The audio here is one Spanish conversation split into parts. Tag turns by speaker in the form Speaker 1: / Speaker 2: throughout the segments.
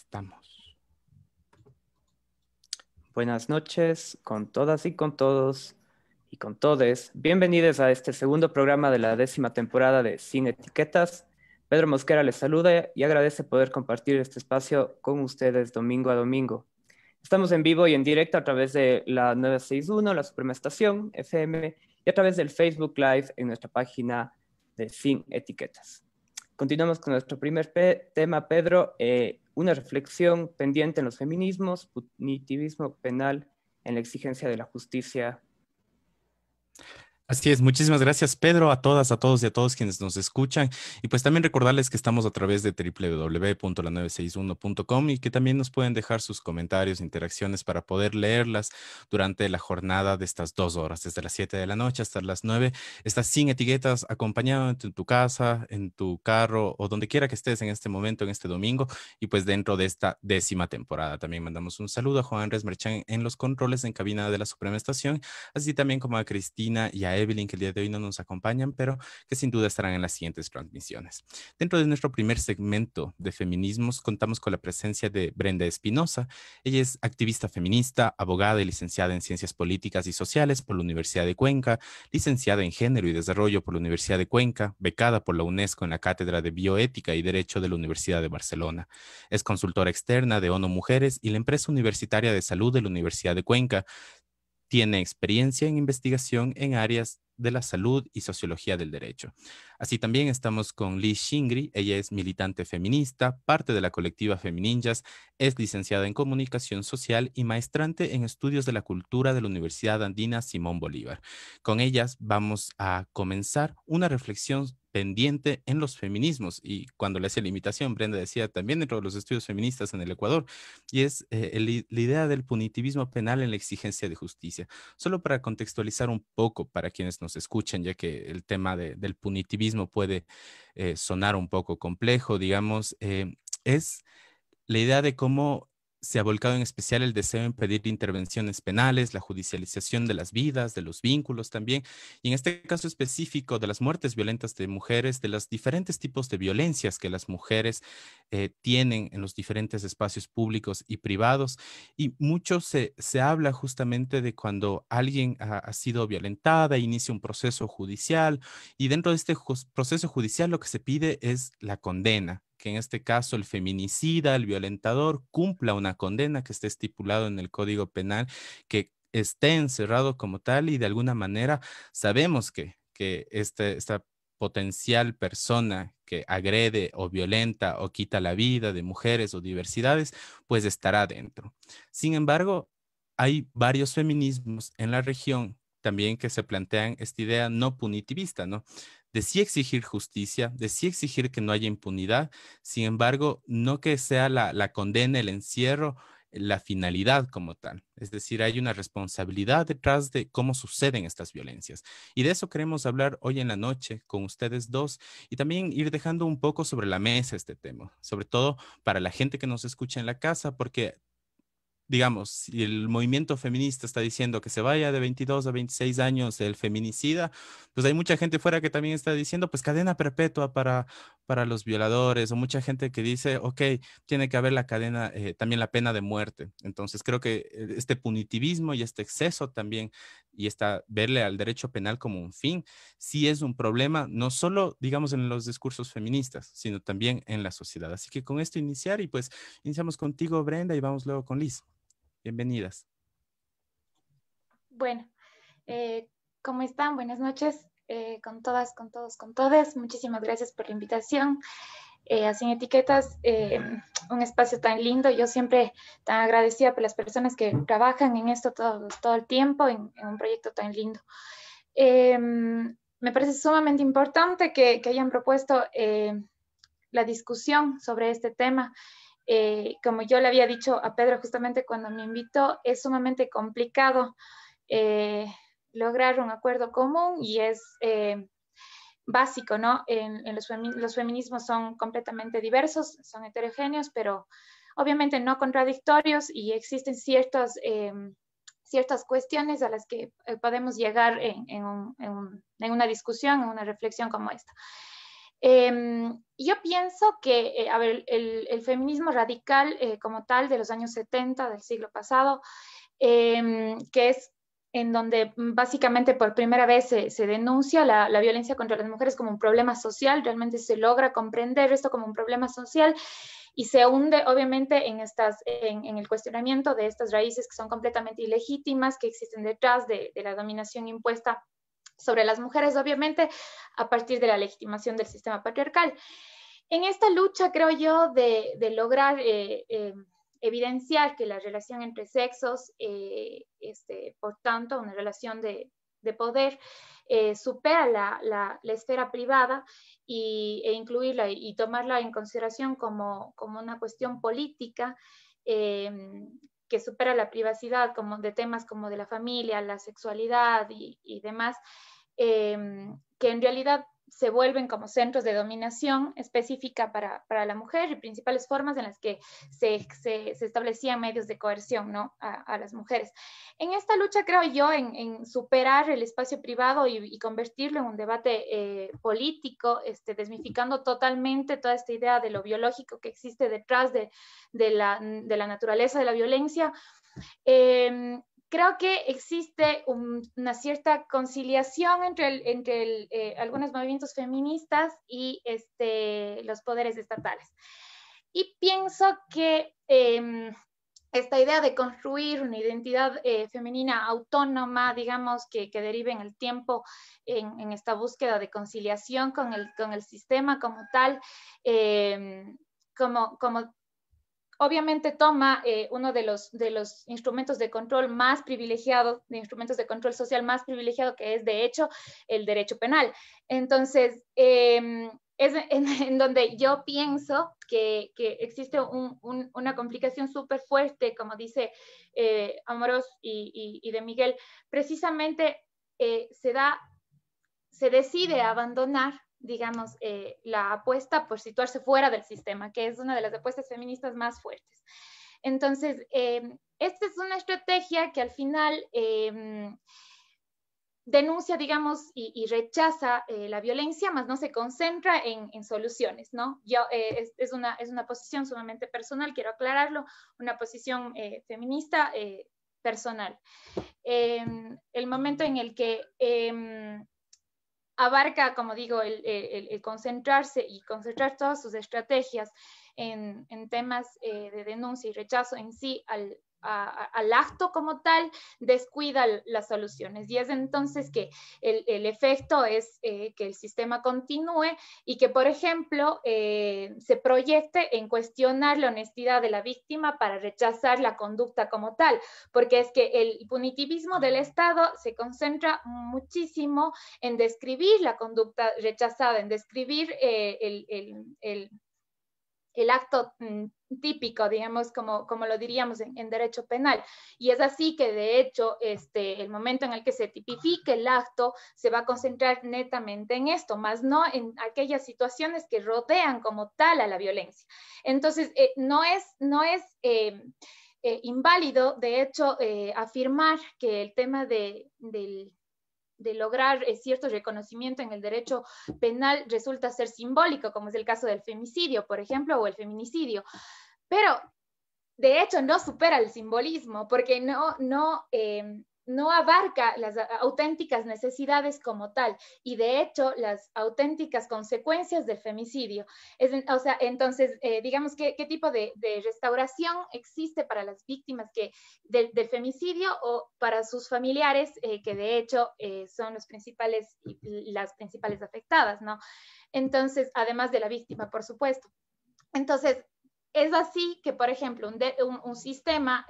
Speaker 1: estamos. Buenas noches con todas y con todos y con todes. Bienvenidos a este segundo programa de la décima temporada de Sin Etiquetas. Pedro Mosquera les saluda y agradece poder compartir este espacio con ustedes domingo a domingo. Estamos en vivo y en directo a través de la 961, la Suprema Estación FM y a través del Facebook Live en nuestra página de Sin Etiquetas. Continuamos con nuestro primer tema, Pedro. Eh, una reflexión pendiente en los feminismos, punitivismo penal, en la exigencia de la justicia.
Speaker 2: Así es, muchísimas gracias Pedro, a todas, a todos y a todos quienes nos escuchan. Y pues también recordarles que estamos a través de www.la961.com y que también nos pueden dejar sus comentarios, interacciones para poder leerlas durante la jornada de estas dos horas, desde las 7 de la noche hasta las 9. Estás sin etiquetas, acompañado en tu, casa, en tu carro o donde quiera que estés en este momento, en este domingo y pues dentro de esta décima temporada. También mandamos un saludo a Juan Andrés Merchán en los controles en cabina de la Suprema Estación, así también como a Cristina y a Evelyn, que el día de hoy no nos acompañan, pero que sin duda estarán en las siguientes transmisiones. Dentro de nuestro primer segmento de feminismos, contamos con la presencia de Brenda Espinosa. Ella es activista feminista, abogada y licenciada en Ciencias Políticas y Sociales por la Universidad de Cuenca, licenciada en Género y Desarrollo por la Universidad de Cuenca, becada por la UNESCO en la Cátedra de Bioética y Derecho de la Universidad de Barcelona. Es consultora externa de ONU Mujeres y la empresa universitaria de salud de la Universidad de Cuenca tiene experiencia en investigación en áreas de la salud y sociología del derecho. Así también estamos con Lee Shingri, ella es militante feminista, parte de la colectiva Femininjas, es licenciada en comunicación social y maestrante en estudios de la cultura de la Universidad Andina Simón Bolívar. Con ellas vamos a comenzar una reflexión pendiente en los feminismos y cuando le hacía la limitación, Brenda decía también dentro de los estudios feministas en el Ecuador, y es eh, la idea del punitivismo penal en la exigencia de justicia. Solo para contextualizar un poco para quienes nos escuchan, ya que el tema del punitivismo puede eh, sonar un poco complejo, digamos, eh, es la idea de cómo se ha volcado en especial el deseo en pedir intervenciones penales, la judicialización de las vidas, de los vínculos también, y en este caso específico de las muertes violentas de mujeres, de los diferentes tipos de violencias que las mujeres eh, tienen en los diferentes espacios públicos y privados. Y mucho se, habla justamente de cuando alguien ha, ha sido violentada, inicia un proceso judicial, y dentro de este proceso judicial lo que se pide es la condena, que en este caso el feminicida, el violentador, cumpla una condena que esté estipulado en el Código Penal, que esté encerrado como tal y de alguna manera sabemos que, que este, esta potencial persona que agrede o violenta o quita la vida de mujeres o diversidades, pues estará dentro. Sin embargo, hay varios feminismos en la región también que se plantean esta idea no punitivista, ¿no? de sí exigir justicia, de sí exigir que no haya impunidad, sin embargo, no que sea la, la condena, el encierro, la finalidad como tal. Es decir, hay una responsabilidad detrás de cómo suceden estas violencias. Y de eso queremos hablar hoy en la noche con ustedes dos y también ir dejando un poco sobre la mesa este tema, sobre todo para la gente que nos escucha en la casa, porque digamos, si el movimiento feminista está diciendo que se vaya de 22 a 26 años el feminicida, pues hay mucha gente fuera que también está diciendo, pues cadena perpetua para, para los violadores, o mucha gente que dice, ok, tiene que haber la cadena, eh, también la pena de muerte. Entonces creo que eh, este punitivismo y este exceso también, y esta, verle al derecho penal como un fin, sí es un problema, no solo, digamos, en los discursos feministas, sino también en la sociedad. Así que con esto iniciar y pues iniciamos contigo, Brenda, y vamos luego con Liz. Bienvenidas.
Speaker 3: Bueno, eh, ¿cómo están? Buenas noches eh, con todas, con todos, con todas. Muchísimas gracias por la invitación. Eh, a Sin Etiquetas, un espacio tan lindo. Yo siempre tan agradecida por las personas que trabajan en esto todo, todo el tiempo, en, un proyecto tan lindo. Em, me parece sumamente importante que hayan propuesto la discusión sobre este tema. Eh, como yo le había dicho a Pedro justamente cuando me invitó, es sumamente complicado eh, lograr un acuerdo común y es eh, básico, ¿no? En, los, feminismos son completamente diversos, son heterogéneos, pero obviamente no contradictorios y existen em, ciertas cuestiones a las que podemos llegar en, una discusión, en una reflexión como esta. Eh, yo pienso que, eh, a ver, el, feminismo radical eh, como tal de los años 70 del siglo pasado, em, que es en donde básicamente por primera vez se, denuncia la, violencia contra las mujeres como un problema social, realmente se logra comprender esto como un problema social y se hunde obviamente en, estas, en, el cuestionamiento de estas raíces que son completamente ilegítimas, que existen detrás de, de la dominación impuesta sobre las mujeres, obviamente, a partir de la legitimación del sistema patriarcal. En esta lucha, creo yo, de, lograr eh, eh, evidenciar que la relación entre sexos, eh, este, por tanto, una relación de, de poder, supera la, esfera privada e incluirla y tomarla en consideración como, como una cuestión política, que supera la privacidad, como de temas como de la familia, la sexualidad y, demás, em, que en realidad se vuelven como centros de dominación específica para, la mujer y principales formas en las que se, se, establecían medios de coerción ¿no? a, las mujeres. En esta lucha, creo yo, en, superar el espacio privado y, convertirlo en un debate eh, político, este, desmificando totalmente toda esta idea de lo biológico que existe detrás de, la, naturaleza de la violencia, em, creo que existe una cierta conciliación entre, el, entre eh, algunos movimientos feministas y este, los poderes estatales. Y pienso que em, esta idea de construir una identidad eh, femenina autónoma, digamos, que, derive en el tiempo, en, esta búsqueda de conciliación con el, con el sistema como tal, em, como, como Obviamente toma eh, uno de los, instrumentos de control más privilegiados, de instrumentos de control social más privilegiado, que es de hecho el derecho penal. Entonces, em, es en, donde yo pienso que, existe una complicación súper fuerte, como dice eh, Amoros y, de Miguel, precisamente eh, se da, se decide abandonar digamos, eh, la apuesta por situarse fuera del sistema, que es una de las apuestas feministas más fuertes. Entonces, eh, esta es una estrategia que al final eh, denuncia, digamos, y, rechaza la violencia, más no se concentra en, soluciones, ¿no? Yo, es, una, es, una, posición sumamente personal, quiero aclararlo, una posición feminista personal. Em, el momento en el que em, abarca, como digo, eh, el, concentrarse y concentrar todas sus estrategias en, temas eh, de denuncia y rechazo en sí al, al acto como tal, descuida las soluciones. Y es entonces que el, efecto es eh, que el sistema continúe y que, por ejemplo, eh, se proyecte en cuestionar la honestidad de la víctima para rechazar la conducta como tal, porque es que el punitivismo del Estado se concentra muchísimo en describir la conducta rechazada, en describir eh, el el acto mm, típico, digamos, como, como lo diríamos en, derecho penal. Y es así que, de hecho, este, el momento en el que se tipifique el acto se va a concentrar netamente en esto, más no en aquellas situaciones que rodean como tal a la violencia. Entonces, eh, no es, no es eh, eh, inválido, de hecho, afirmar que el tema de, del de lograr eh, cierto reconocimiento en el derecho penal resulta ser simbólico, como es el caso del femicidio, por ejemplo, o el feminicidio. Pero de hecho no supera el simbolismo, porque no, no, em, no abarca las ah, auténticas necesidades como tal y de hecho las auténticas consecuencias del femicidio. o sea, entonces, eh, digamos, ¿qué, tipo de, restauración existe para las víctimas que, del, femicidio o para sus familiares, eh, que de hecho eh, son los principales, las principales afectadas, ¿no? Entonces, además de la víctima, por supuesto. Entonces, es así que, por ejemplo, un, sistema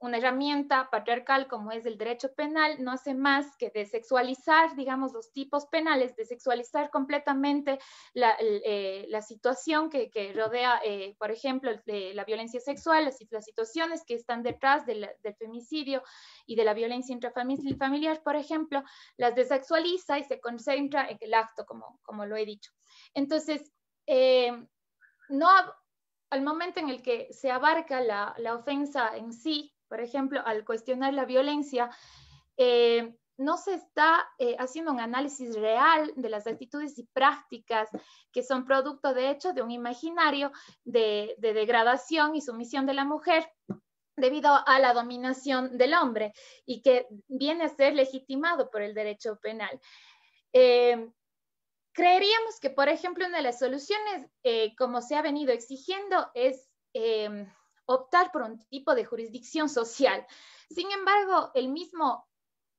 Speaker 3: una herramienta patriarcal como es el derecho penal, no hace más que desexualizar, digamos, los tipos penales, desexualizar completamente la, eh, la situación que, que rodea, eh, por ejemplo, de eh, la violencia sexual, las, situaciones que están detrás del femicidio y de la violencia intrafamiliar, por ejemplo, las desexualiza y se concentra en el acto, como, como lo he dicho. Entonces, no al momento en el que se abarca la, ofensa en sí, por ejemplo, al cuestionar la violencia, eh, no se está eh, haciendo un análisis real de las actitudes y prácticas que son producto, de hecho, de un imaginario de, degradación y sumisión de la mujer debido a la dominación del hombre y que viene a ser legitimado por el derecho penal. Eh, creeríamos que, por ejemplo, una de las soluciones, eh, como se ha venido exigiendo, es em, optar por un tipo de jurisdicción social. Sin embargo, el mismo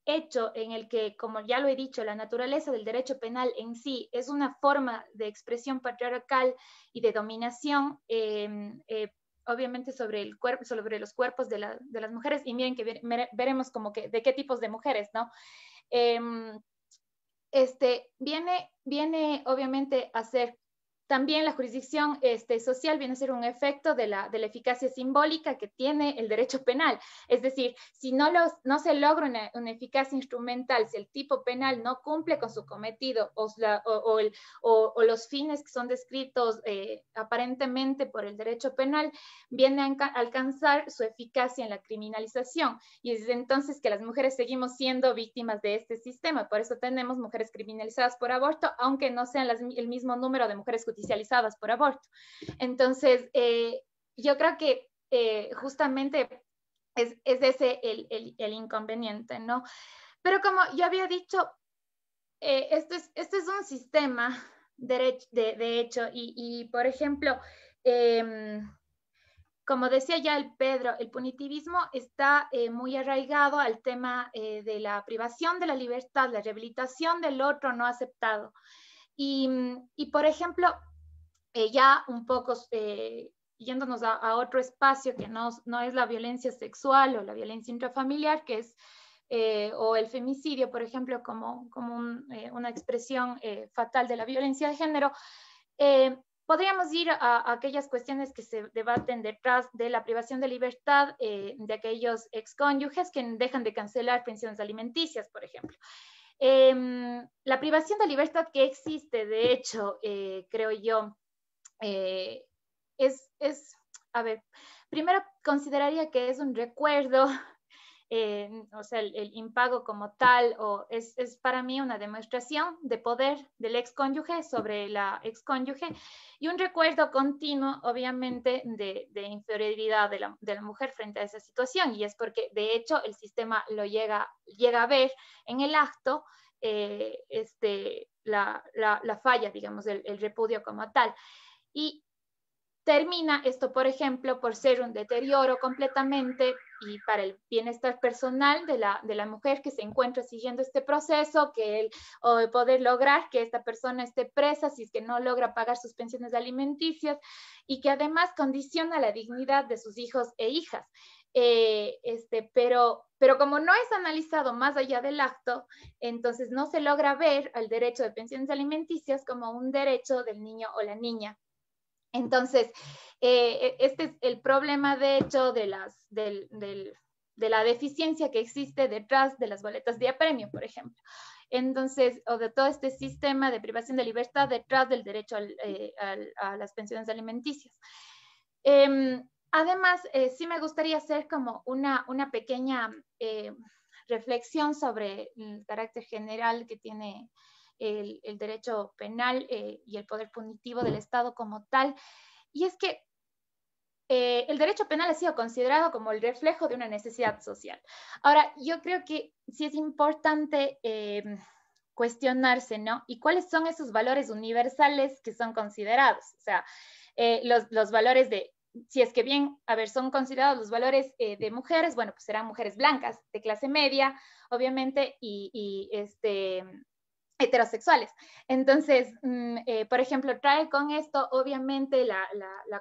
Speaker 3: hecho en el que, como ya lo he dicho, la naturaleza del derecho penal en sí es una forma de expresión patriarcal y de dominación, em, eh, obviamente sobre, el cuerpo, sobre los cuerpos de, las mujeres, y miren que veremos como que de qué tipos de mujeres, ¿no? Em, este, viene, viene obviamente a ser también la jurisdicción este, social viene a ser un efecto de la, de la, eficacia simbólica que tiene el derecho penal. Es decir, si no, los, no se logra una, eficacia instrumental, si el tipo penal no cumple con su cometido o, o, el, o los fines que son descritos eh, aparentemente por el derecho penal, viene a alcanzar su eficacia en la criminalización. Y es entonces que las mujeres seguimos siendo víctimas de este sistema. Por eso tenemos mujeres criminalizadas por aborto, aunque no sean el mismo número de mujeres que por aborto. Entonces, eh, yo creo que eh, justamente es, ese el, inconveniente, ¿no? Pero como yo había dicho, este esto, es, un sistema de, de, hecho y, por ejemplo, em, como decía ya el Pedro, el punitivismo está muy arraigado al tema de la privación de la libertad, la rehabilitación del otro no aceptado. Mm, y, por ejemplo, eh, ya un poco eh, yéndonos a, otro espacio que no, no, es la violencia sexual o la violencia intrafamiliar, que es, eh, o el femicidio, por ejemplo, como, como una expresión fatal de la violencia de género, podríamos ir a, aquellas cuestiones que se debaten detrás de la privación de libertad de aquellos excónyuges que dejan de cancelar pensiones alimenticias, por ejemplo. Em, la privación de libertad que existe, de hecho, eh, creo yo, eh, es, es, a ver, primero consideraría que es un recuerdo o sea, el, impago como tal, o es, es, para mí una demostración de poder del excónyuge sobre la excónyuge y un recuerdo continuo, obviamente, de, inferioridad de la, mujer frente a esa situación. Y es porque, de hecho, el sistema lo llega, llega a ver en el acto. Eh, este, la, la, falla, digamos, el, el repudio como tal. Y termina esto, por ejemplo, por ser un deterioro completamente y para el bienestar personal de la, de la mujer que se encuentra siguiendo este proceso, que el, o poder lograr que esta persona esté presa si es que no logra pagar sus pensiones alimenticias y que además condiciona la dignidad de sus hijos e hijas. Eh, este, pero, pero como no es analizado más allá del acto, entonces no se logra ver el derecho de pensiones alimenticias como un derecho del niño o la niña entonces, eh, e, este es el problema, de hecho, de, la deficiencia que existe detrás de las boletas de apremio, por ejemplo. Entonces, o de todo este sistema de privación de libertad detrás del derecho eh, a las pensiones alimenticias. Em, además, eh, sí me gustaría hacer como una pequeña reflexión sobre el carácter general que tiene el, derecho penal eh, y el poder punitivo del Estado como tal. Y es que eh, el derecho penal ha sido considerado como el reflejo de una necesidad social. Ahora, yo creo que sí es importante eh, cuestionarse, ¿no? ¿Y cuáles son esos valores universales que son considerados? O sea, los, valores de, si es que bien, a ver, son considerados los valores de mujeres, bueno, pues serán mujeres blancas, de clase media, obviamente, y este, heterosexuales. Entonces, mm, eh, por ejemplo, trae con esto obviamente la,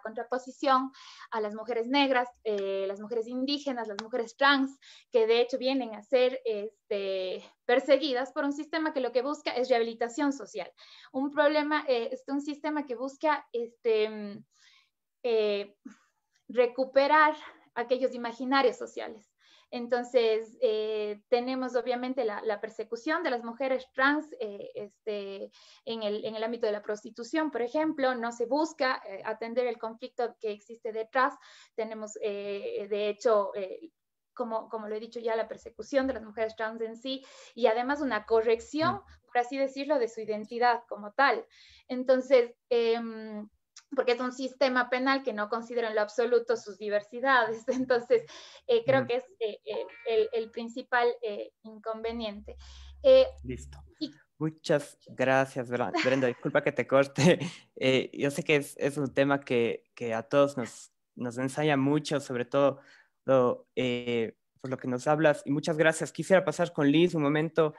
Speaker 3: contraposición a las mujeres negras, eh, las mujeres indígenas, las mujeres trans, que de hecho vienen a ser este, perseguidas por un sistema que lo que busca es rehabilitación social. Un problema, eh, es un sistema que busca este, mm, recuperar aquellos imaginarios sociales entonces, eh, tenemos obviamente la, persecución de las mujeres trans eh, este, en, el, ámbito de la prostitución, por ejemplo, no se busca eh, atender el conflicto que existe detrás. Tenemos, de hecho, como, como, lo he dicho ya, la persecución de las mujeres trans en sí y además una corrección, mm. por así decirlo, de su identidad como tal. Entonces, em, porque es un sistema penal que no considera en lo absoluto sus diversidades. Entonces, eh, creo mm. que es eh, eh, el, principal inconveniente.
Speaker 1: Listo. Muchas gracias, Brenda. Disculpa que te corte. yo sé que es, un tema que, que, a todos nos, nos ensaya mucho, sobre todo por lo que nos hablas. Y muchas gracias. Quisiera pasar con Liz un momento.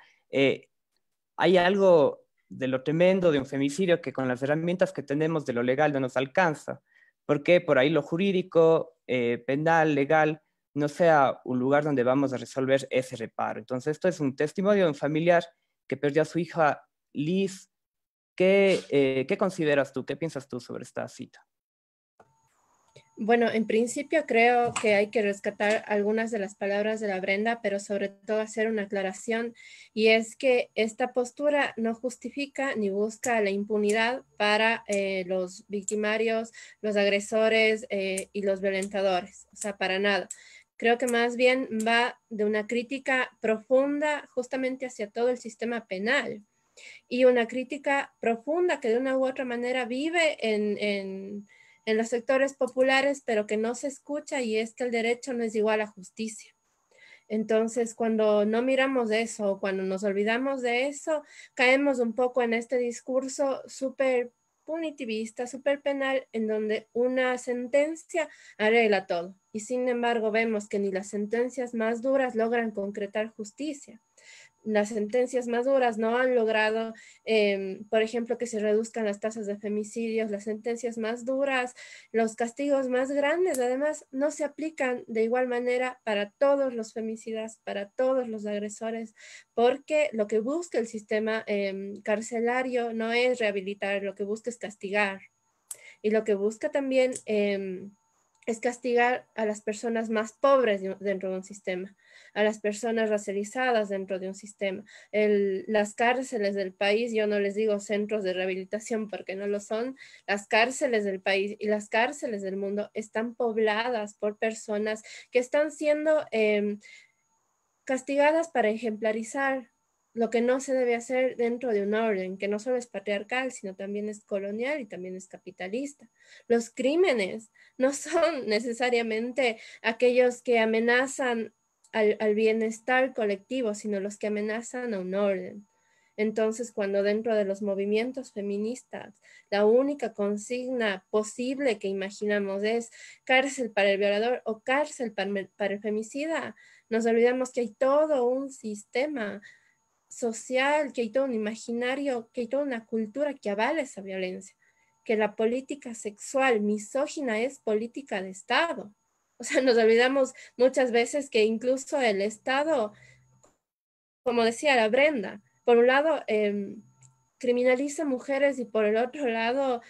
Speaker 1: hay algo de lo tremendo de un femicidio que con las herramientas que tenemos de lo legal no nos alcanza, porque por ahí lo jurídico, eh, penal, legal, no sea un lugar donde vamos a resolver ese reparo. Entonces, esto es un testimonio de un familiar que perdió a su hija Liz. ¿Qué, eh, ¿Qué consideras tú? ¿Qué piensas tú sobre esta cita?
Speaker 4: Bueno, en principio creo que hay que rescatar algunas de las palabras de la Brenda, pero sobre todo hacer una aclaración y es que esta postura no justifica ni busca la impunidad para eh, los victimarios, los agresores eh, y los violentadores, o sea, para nada. Creo que más bien va de una crítica profunda justamente hacia todo el sistema penal y una crítica profunda que de una u otra manera vive en en los sectores populares, pero que no se escucha y es que el derecho no es igual a justicia. Entonces, cuando no miramos eso, cuando nos olvidamos de eso, caemos un poco en este discurso súper punitivista, súper penal, en donde una sentencia arregla todo. Y sin embargo, vemos que ni las sentencias más duras logran concretar justicia las sentencias más duras no han logrado, em, por ejemplo, que se reduzcan las tasas de femicidios, las sentencias más duras, los castigos más grandes, además, no se aplican de igual manera para todos los femicidas, para todos los agresores, porque lo que busca el sistema em, carcelario no es rehabilitar, lo que busca es castigar. Y lo que busca también... Em, es castigar a las personas más pobres dentro de un sistema, a las personas racializadas dentro de un sistema. las cárceles del país, yo no les digo centros de rehabilitación porque no lo son, las cárceles del país y las cárceles del mundo están pobladas por personas que están siendo em, castigadas para ejemplarizar lo que no se debe hacer dentro de un orden, que no solo es patriarcal, sino también es colonial y también es capitalista. Los crímenes no son necesariamente aquellos que amenazan al, bienestar colectivo, sino los que amenazan a un orden. Entonces, cuando dentro de los movimientos feministas la única consigna posible que imaginamos es cárcel para el violador o cárcel para para el femicida, nos olvidamos que hay todo un sistema social, que hay todo un imaginario, que hay toda una cultura que avala esa violencia, que la política sexual misógina es política de Estado. O sea, nos olvidamos muchas veces que incluso el Estado, como decía la Brenda, por un lado eh, criminaliza mujeres y por el otro lado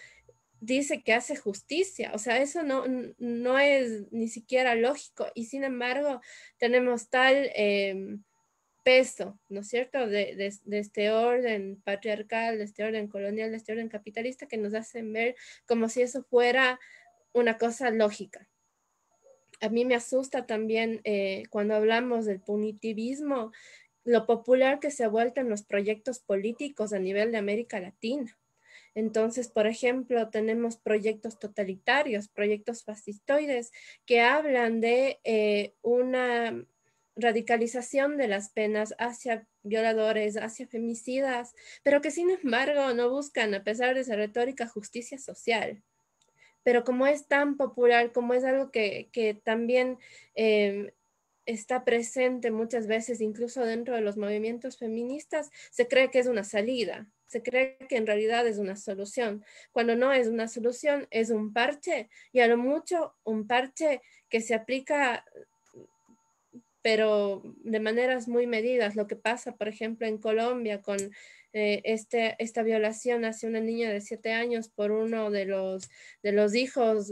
Speaker 4: dice que hace justicia. O sea, eso no, no es ni siquiera lógico. Y sin embargo, tenemos tal... Em, peso, ¿no es cierto?, de, este orden patriarcal, de este orden colonial, de este orden capitalista que nos hacen ver como si eso fuera una cosa lógica. A mí me asusta también eh, cuando hablamos del punitivismo, lo popular que se ha vuelto en los proyectos políticos a nivel de América Latina. Entonces, por ejemplo, tenemos proyectos totalitarios, proyectos fascistoides que hablan de eh, una radicalización de las penas hacia violadores, hacia femicidas, pero que sin embargo no buscan, a pesar de esa retórica, justicia social. Pero como es tan popular, como es algo que, también em, está presente muchas veces, incluso dentro de los movimientos feministas, se cree que es una salida, se cree que en realidad es una solución. Cuando no es una solución, es un parche y a lo mucho un parche que se aplica pero de maneras muy medidas. Lo que pasa, por ejemplo, en Colombia con eh, este, esta violación hacia una niña de siete años por uno de los, de los hijos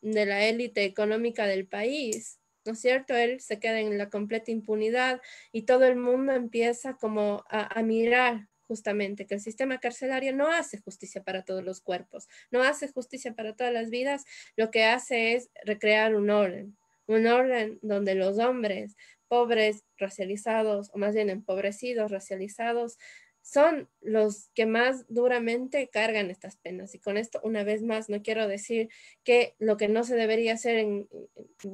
Speaker 4: de la élite económica del país. ¿no es cierto? Él se queda en la completa impunidad y todo el mundo empieza como a, mirar justamente que el sistema carcelario no hace justicia para todos los cuerpos, no hace justicia para todas las vidas, lo que hace es recrear un orden un orden donde los hombres pobres, racializados, o más bien empobrecidos, racializados, son los que más duramente cargan estas penas. Y con esto, una vez más, no quiero decir que lo que no se debería hacer en,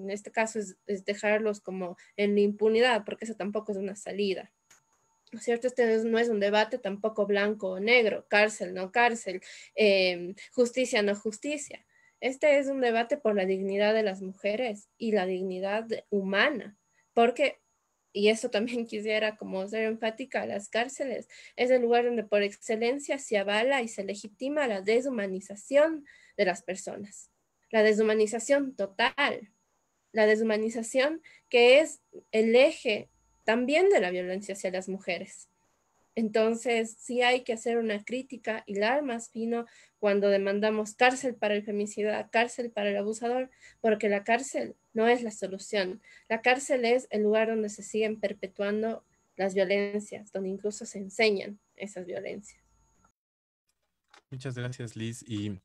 Speaker 4: este caso es, dejarlos como en la impunidad, porque eso tampoco es una salida. ¿Cierto? Este no es un debate tampoco blanco o negro, cárcel, no cárcel, eh, justicia, no justicia. Este es un debate por la dignidad de las mujeres y la dignidad humana, porque, y eso también quisiera como ser enfática, las cárceles es el lugar donde por excelencia se avala y se legitima la deshumanización de las personas, la deshumanización total, la deshumanización que es el eje también de la violencia hacia las mujeres. Entonces, sí hay que hacer una crítica y la más fino cuando demandamos cárcel para el femicida, cárcel para el abusador, porque la cárcel no es la solución. La cárcel es el lugar donde se siguen perpetuando las violencias, donde incluso se enseñan esas violencias.
Speaker 2: Muchas gracias, Liz. Y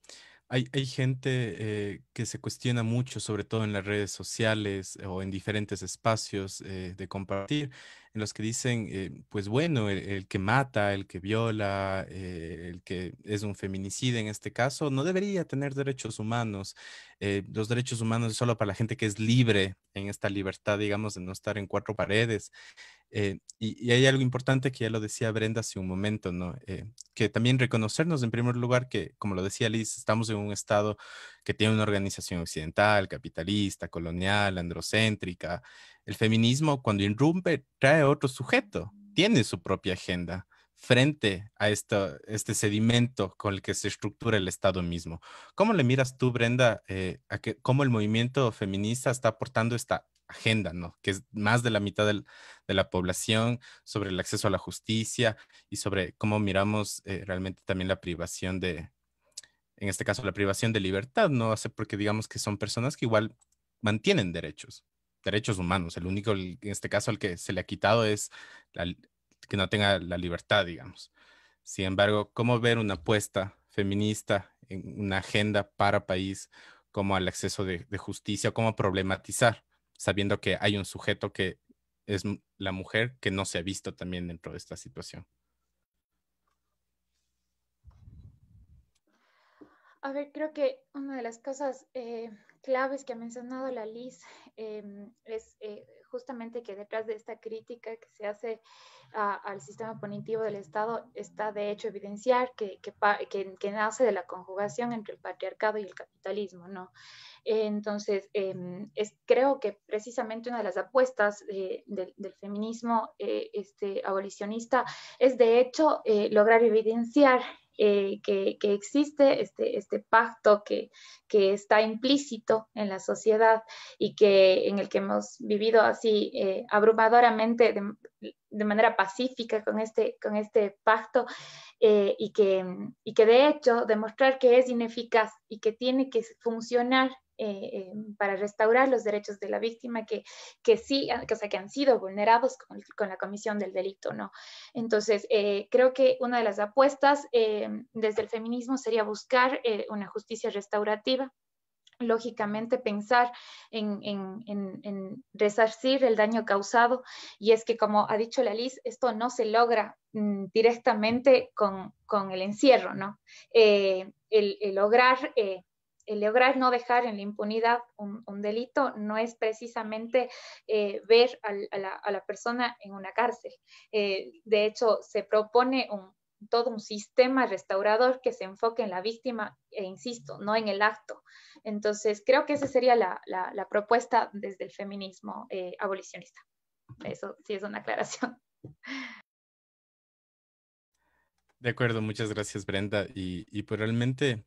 Speaker 2: hay, gente eh, que se cuestiona mucho, sobre todo en las redes sociales eh, o en diferentes espacios eh, de compartir, en los que dicen, eh, pues bueno, el, que mata, el que viola, eh, el que es un feminicida en este caso, no debería tener derechos humanos. Eh, los derechos humanos es solo para la gente que es libre en esta libertad, digamos, de no estar en cuatro paredes. Eh, y, hay algo importante que ya lo decía Brenda hace un momento, ¿no? Eh, que también reconocernos en primer lugar que, como lo decía Liz, estamos en un estado que tiene una organización occidental, capitalista, colonial, androcéntrica. El feminismo cuando irrumpe trae otro sujeto, tiene su propia agenda frente a esto, este sedimento con el que se estructura el Estado mismo. ¿Cómo le miras tú, Brenda, eh, a que, cómo el movimiento feminista está aportando esta agenda, ¿no? que es más de la mitad de la población, sobre el acceso a la justicia y sobre cómo miramos eh, realmente también la privación de, en este caso, la privación de libertad, ¿no? Hace porque digamos que son personas que igual mantienen derechos, derechos humanos. El único, en este caso, al que se le ha quitado es que no tenga la libertad, digamos. Sin embargo, ¿cómo ver una apuesta feminista en una agenda para país como al acceso de, de justicia, cómo problematizar sabiendo que hay un sujeto que es la mujer que no se ha visto también dentro de esta situación.
Speaker 3: A ver, creo que una de las cosas eh, claves que ha mencionado la Liz em, es eh, justamente que detrás de esta crítica que se hace al sistema punitivo del Estado está de hecho evidenciar que, que, nace de la conjugación entre el patriarcado y el capitalismo, ¿no? Entonces, em, es, creo que precisamente una de las apuestas del feminismo eh, este, abolicionista es de hecho eh, lograr evidenciar eh, que, existe, este, este pacto que, está implícito en la sociedad y que en el que hemos vivido así eh, abrumadoramente de, manera pacífica con este, con este pacto eh, y, que, y que de hecho demostrar que es ineficaz y que tiene que funcionar eh, em, para restaurar los derechos de la víctima que, que sí, ah, que, o sea, que han sido vulnerados con, la comisión del delito, ¿no? Entonces, eh, creo que una de las apuestas em, desde el feminismo sería buscar eh, una justicia restaurativa lógicamente pensar en, resarcir el daño causado y es que como ha dicho la Liz, esto no se logra mm, directamente con, con, el encierro, ¿no? el, lograr el lograr no dejar en la impunidad un, delito no es precisamente eh, ver a, la, persona en una cárcel. Eh, de hecho, se propone todo un sistema restaurador que se enfoque en la víctima, e insisto, no en el acto. Entonces, creo que esa sería la, propuesta desde el feminismo eh, abolicionista. Eso sí es una aclaración.
Speaker 2: De acuerdo, muchas gracias Brenda. Y, y pues realmente,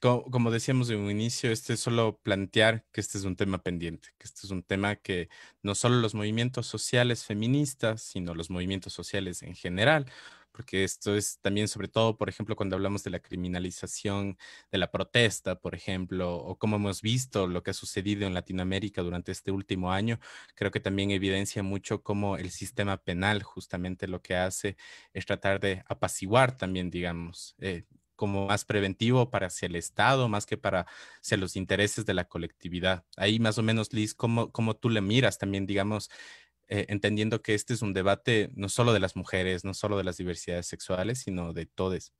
Speaker 2: como, decíamos en un inicio, este es solo plantear que este es un tema pendiente, que este es un tema que no solo los movimientos sociales feministas, sino los movimientos sociales en general porque esto es también sobre todo, por ejemplo, cuando hablamos de la criminalización de la protesta, por ejemplo, o como hemos visto lo que ha sucedido en Latinoamérica durante este último año, creo que también evidencia mucho cómo el sistema penal justamente lo que hace es tratar de apaciguar también, digamos, eh, como más preventivo para hacia el Estado, más que para hacia los intereses de la colectividad. Ahí más o menos, Liz, ¿cómo, cómo tú le miras también, digamos, eh, entendiendo que este es un debate no solo de las mujeres, no solo de las diversidades sexuales, sino de todos.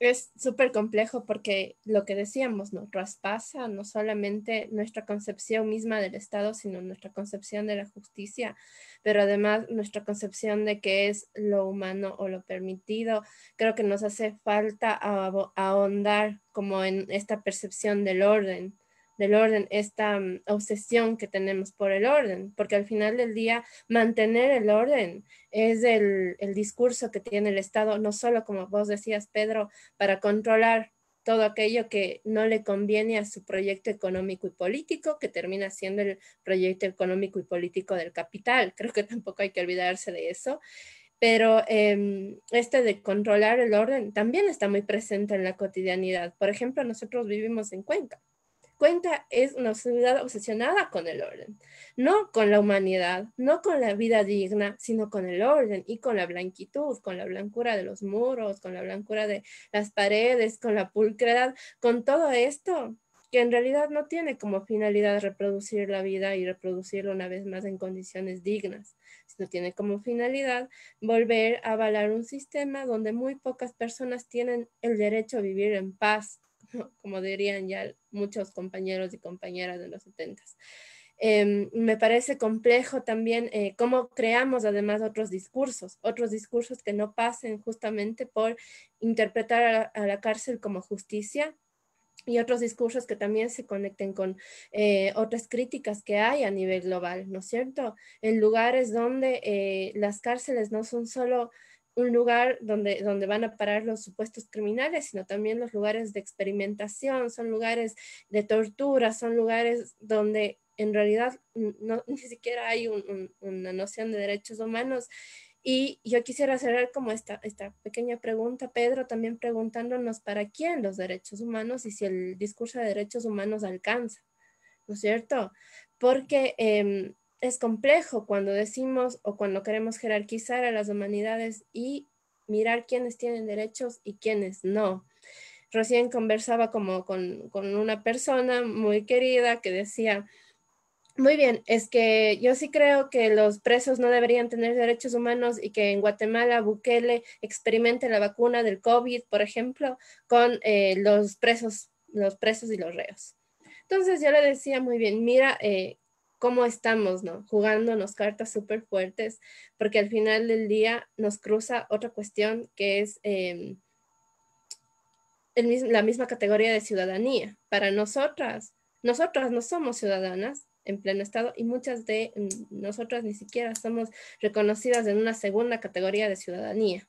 Speaker 4: Es súper complejo porque lo que decíamos, ¿no? Traspasa no solamente nuestra concepción misma del Estado, sino nuestra concepción de la justicia, pero además nuestra concepción de qué es lo humano o lo permitido. Creo que nos hace falta ahondar como en esta percepción del orden, del orden, esta mm, obsesión que tenemos por el orden, porque al final del día mantener el orden es el, discurso que tiene el Estado, no solo como vos decías, Pedro, para controlar todo aquello que no le conviene a su proyecto económico y político, que termina siendo el proyecto económico y político del capital. Creo que tampoco hay que olvidarse de eso. Pero em, este de controlar el orden también está muy presente en la cotidianidad. Por ejemplo, nosotros vivimos en Cuenca cuenta es una sociedad obsesionada con el orden, no con la humanidad, no con la vida digna, sino con el orden y con la blanquitud, con la blancura de los muros, con la blancura de las paredes, con la pulcredad, con todo esto que en realidad no tiene como finalidad reproducir la vida y reproducirla una vez más en condiciones dignas, sino tiene como finalidad volver a avalar un sistema donde muy pocas personas tienen el derecho a vivir en paz, como dirían ya muchos compañeros y compañeras de los 70. Em, me parece complejo también eh, cómo creamos además otros discursos, otros discursos que no pasen justamente por interpretar a la, cárcel como justicia y otros discursos que también se conecten con eh, otras críticas que hay a nivel global, ¿no es cierto? En lugares donde eh, las cárceles no son solo un lugar donde, donde van a parar los supuestos criminales, sino también los lugares de experimentación, son lugares de tortura, son lugares donde en realidad no, ni siquiera hay una noción de derechos humanos. Y yo quisiera cerrar como esta, esta pequeña pregunta, Pedro, también preguntándonos para quién los derechos humanos y si el discurso de derechos humanos alcanza, ¿no es cierto? Porque... Em, es complejo cuando decimos o cuando queremos jerarquizar a las humanidades y mirar quiénes tienen derechos y quiénes no. Recién conversaba como con, una persona muy querida que decía, muy bien, es que yo sí creo que los presos no deberían tener derechos humanos y que en Guatemala Bukele experimente la vacuna del COVID, por ejemplo, con eh, los presos, los presos y los reos. Entonces yo le decía muy bien, mira, eh, cómo estamos, ¿no? Jugándonos cartas súper fuertes, porque al final del día nos cruza otra cuestión que es em, la misma categoría de ciudadanía. Para nosotras, nosotras no somos ciudadanas en pleno estado y muchas de mm, nosotras ni siquiera somos reconocidas en una segunda categoría de ciudadanía.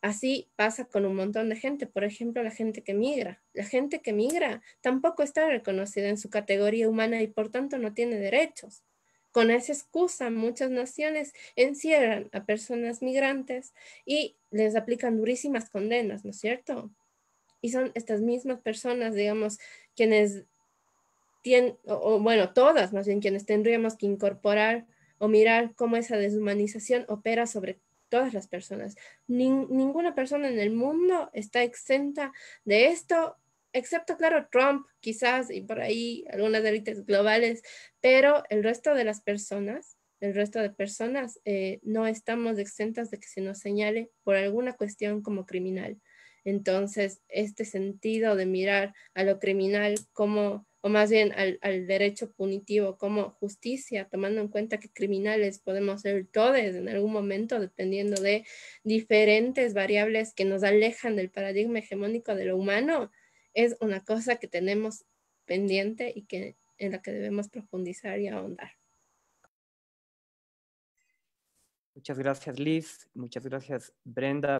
Speaker 4: Así pasa con un montón de gente, por ejemplo, la gente que migra. La gente que migra tampoco está reconocida en su categoría humana y por tanto no tiene derechos. Con esa excusa, muchas naciones encierran a personas migrantes y les aplican durísimas condenas, ¿no es cierto? Y son estas mismas personas, digamos, quienes tienen, o, bueno, todas más bien quienes tendríamos que incorporar o mirar cómo esa deshumanización opera sobre todas las personas. ninguna persona en el mundo está exenta de esto, excepto, claro, Trump quizás y por ahí algunas élites globales, pero el resto de las personas el resto de personas, eh, no estamos exentas de que se nos señale por alguna cuestión como criminal. Entonces, este sentido de mirar a lo criminal como o más bien al, derecho punitivo como justicia, tomando en cuenta que criminales podemos ser todos en algún momento, dependiendo de diferentes variables que nos alejan del paradigma hegemónico de lo humano, es una cosa que tenemos pendiente y que, en la que debemos profundizar y ahondar.
Speaker 1: Muchas gracias Liz, muchas gracias Brenda.